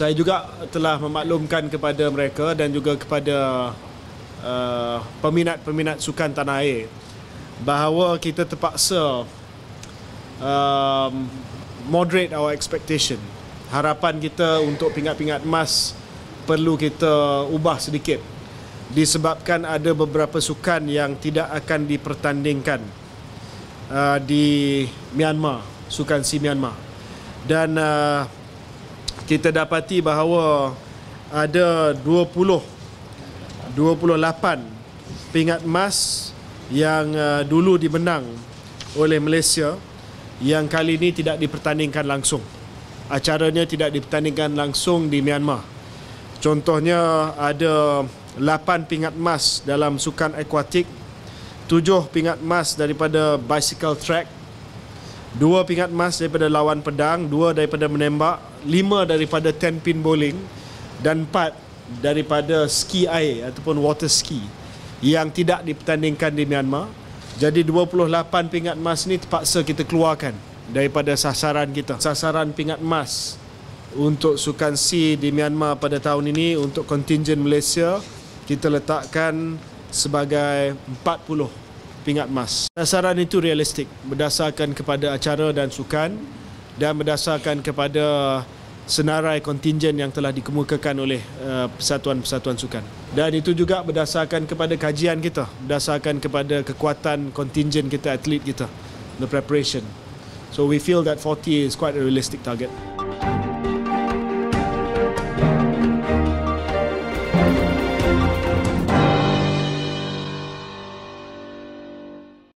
Saya juga telah memaklumkan kepada mereka dan juga kepada uh, peminat-peminat sukan tanah air bahawa kita terpaksa um, moderate our expectation. Harapan kita untuk pingat-pingat emas perlu kita ubah sedikit disebabkan ada beberapa sukan yang tidak akan dipertandingkan uh, di Myanmar, sukan si Myanmar. Dan uh, kita dapati bahawa ada 20 28 pingat emas yang uh, dulu dimenang oleh Malaysia yang kali ini tidak dipertandingkan langsung. Acaranya tidak dipertandingkan langsung di Myanmar. Contohnya ada 8 pingat emas dalam sukan akuatik, 7 pingat emas daripada bicycle track, Dua pingat emas daripada lawan pedang, dua daripada menembak, lima daripada ten pin bowling dan empat daripada ski air ataupun water ski yang tidak dipertandingkan di Myanmar. Jadi 28 pingat emas ni terpaksa kita keluarkan daripada sasaran kita. Sasaran pingat emas untuk sukan C di Myanmar pada tahun ini untuk kontingen Malaysia kita letakkan sebagai pingat emas. Sasaran itu realistik berdasarkan kepada acara dan sukan dan berdasarkan kepada senarai kontingen yang telah dikemukakan oleh eh, persatuan-persatuan sukan. Dan itu juga berdasarkan kepada kajian kita, berdasarkan kepada kekuatan kontingen kita, atlet kita, the preparation. So we feel that 40 is quite a realistic target.